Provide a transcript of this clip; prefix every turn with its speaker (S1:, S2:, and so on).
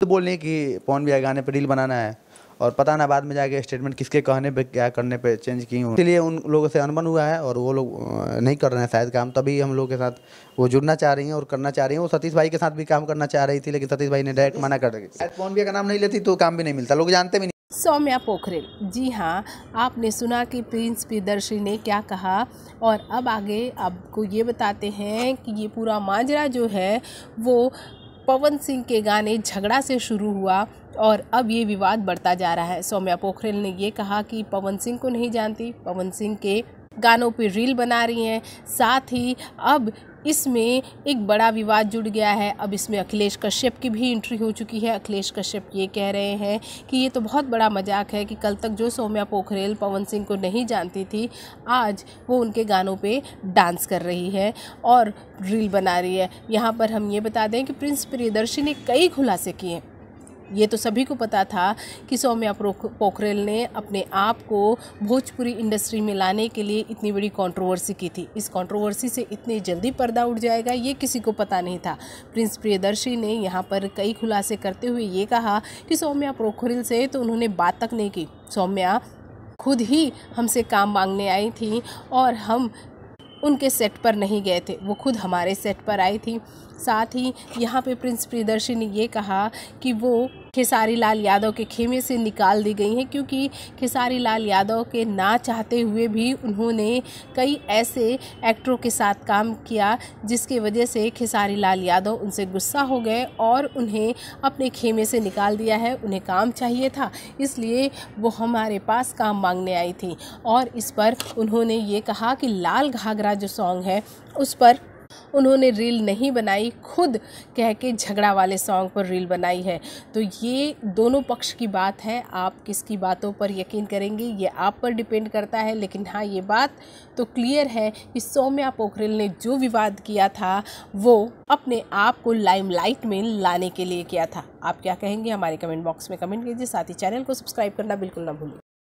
S1: तो बोल रहे हैं कि पौन भी गाने पर रील बनाना है और पता ना बाद में जाके स्टेटमेंट किसके कहने पे क्या करने पे चेंज की हूँ इसलिए उन लोगों से अनबन हुआ है और वो लोग नहीं कर रहे हैं शायद काम तभी हम लोग के साथ वो जुड़ना चाह रही हैं और करना चाह रही हैं वो सतीश भाई के साथ भी काम करना चाह रही थी लेकिन सतीश भाई ने डायरेक्ट मना कर शायद फोन भी का नाम नहीं लेती तो काम भी नहीं मिलता लोग जानते भी
S2: नहीं सौम्या पोखरेल जी हाँ आपने सुना कि प्रिंस प्रियदर्शी ने क्या कहा और अब आगे आपको ये बताते हैं कि ये पूरा माजरा जो है वो पवन सिंह के गाने झगड़ा से शुरू हुआ और अब ये विवाद बढ़ता जा रहा है सौम्या पोखरेल ने ये कहा कि पवन सिंह को नहीं जानती पवन सिंह के गानों पे रील बना रही हैं साथ ही अब इसमें एक बड़ा विवाद जुड़ गया है अब इसमें अखिलेश कश्यप की भी एंट्री हो चुकी है अखिलेश कश्यप ये कह रहे हैं कि ये तो बहुत बड़ा मजाक है कि कल तक जो सौम्या पोखरेल पवन सिंह को नहीं जानती थी आज वो उनके गानों पे डांस कर रही है और रील बना रही है यहाँ पर हम ये बता दें कि प्रिंस प्रियदर्शी ने कई खुलासे किए ये तो सभी को पता था कि सौम्या पोखरेल ने अपने आप को भोजपुरी इंडस्ट्री में लाने के लिए इतनी बड़ी कंट्रोवर्सी की थी इस कंट्रोवर्सी से इतनी जल्दी पर्दा उठ जाएगा ये किसी को पता नहीं था प्रिंस प्रियदर्शी ने यहाँ पर कई खुलासे करते हुए ये कहा कि सौम्या पोखरेल से तो उन्होंने बात तक नहीं की सौम्या खुद ही हमसे काम मांगने आई थी और हम उनके सेट पर नहीं गए थे वो खुद हमारे सेट पर आई थी साथ ही यहाँ पे प्रिंस प्रियदर्शी ने ये कहा कि वो खेसारी लाल यादव के खेमे से निकाल दी गई हैं क्योंकि खेसारी लाल यादव के ना चाहते हुए भी उन्होंने कई ऐसे एक्टरों के साथ काम किया जिसके वजह से खेसारी लाल यादव उनसे गुस्सा हो गए और उन्हें अपने खेमे से निकाल दिया है उन्हें काम चाहिए था इसलिए वो हमारे पास काम मांगने आई थी और इस पर उन्होंने ये कहा कि लाल घाघरा जो सॉन्ग है उस पर उन्होंने रील नहीं बनाई खुद कह के झगड़ा वाले सॉन्ग पर रील बनाई है तो ये दोनों पक्ष की बात है आप किसकी बातों पर यकीन करेंगे ये आप पर डिपेंड करता है लेकिन हाँ ये बात तो क्लियर है कि सौम्या पोखरेल ने जो विवाद किया था वो अपने आप को लाइमलाइट में लाने के लिए किया था आप क्या कहेंगे हमारे कमेंट बॉक्स में कमेंट कीजिए साथ ही चैनल को सब्सक्राइब करना बिल्कुल ना भूलिए